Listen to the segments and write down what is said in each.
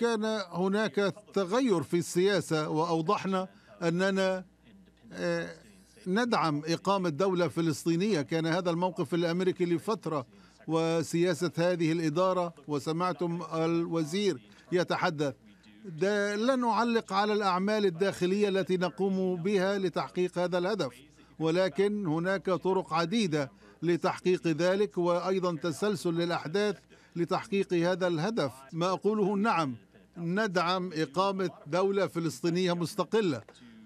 كان هناك تغير في السياسة وأوضحنا أننا آه، ندعم إقامة دولة فلسطينية كان هذا الموقف الأمريكي لفترة وسياسة هذه الإدارة وسمعتم الوزير يتحدث لا نعلق على الأعمال الداخلية التي نقوم بها لتحقيق هذا الهدف ولكن هناك طرق عديدة لتحقيق ذلك وأيضا تسلسل للأحداث لتحقيق هذا الهدف ما أقوله نعم ندعم إقامة دولة فلسطينية مستقلة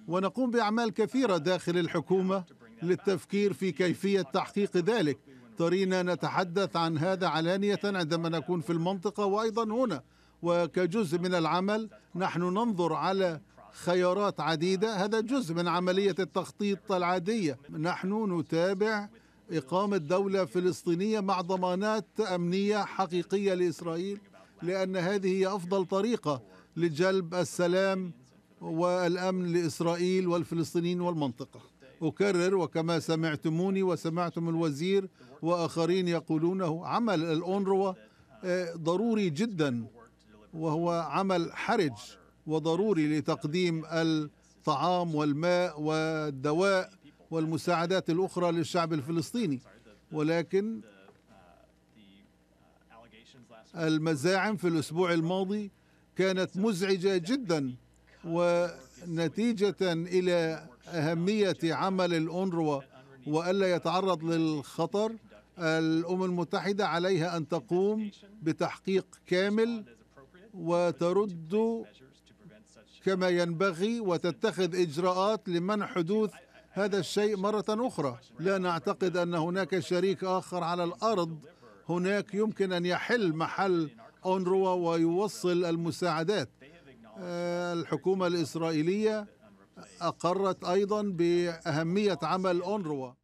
ونقوم بأعمال كثيرة داخل الحكومة للتفكير في كيفية تحقيق ذلك ترينا نتحدث عن هذا علانية عندما نكون في المنطقة وأيضا هنا وكجزء من العمل نحن ننظر على خيارات عديدة هذا جزء من عملية التخطيط العادية نحن نتابع إقامة دولة فلسطينية مع ضمانات أمنية حقيقية لإسرائيل لأن هذه هي أفضل طريقة لجلب السلام والأمن لإسرائيل والفلسطينيين والمنطقة أكرر وكما سمعتموني وسمعتم الوزير وآخرين يقولونه عمل الأونروا آه، ضروري جدا وهو عمل حرج وضروري لتقديم الطعام والماء والدواء والمساعدات الأخرى للشعب الفلسطيني ولكن المزاعم في الأسبوع الماضي كانت مزعجة جدا ونتيجة إلى أهمية عمل الأونروا وألا يتعرض للخطر الأمم المتحدة عليها أن تقوم بتحقيق كامل وترد كما ينبغي وتتخذ إجراءات لمنع حدوث هذا الشيء مرة أخرى لا نعتقد أن هناك شريك آخر على الأرض هناك يمكن أن يحل محل أونروا ويوصل المساعدات آه، الحكومة الإسرائيلية أقرت أيضا بأهمية عمل أونروا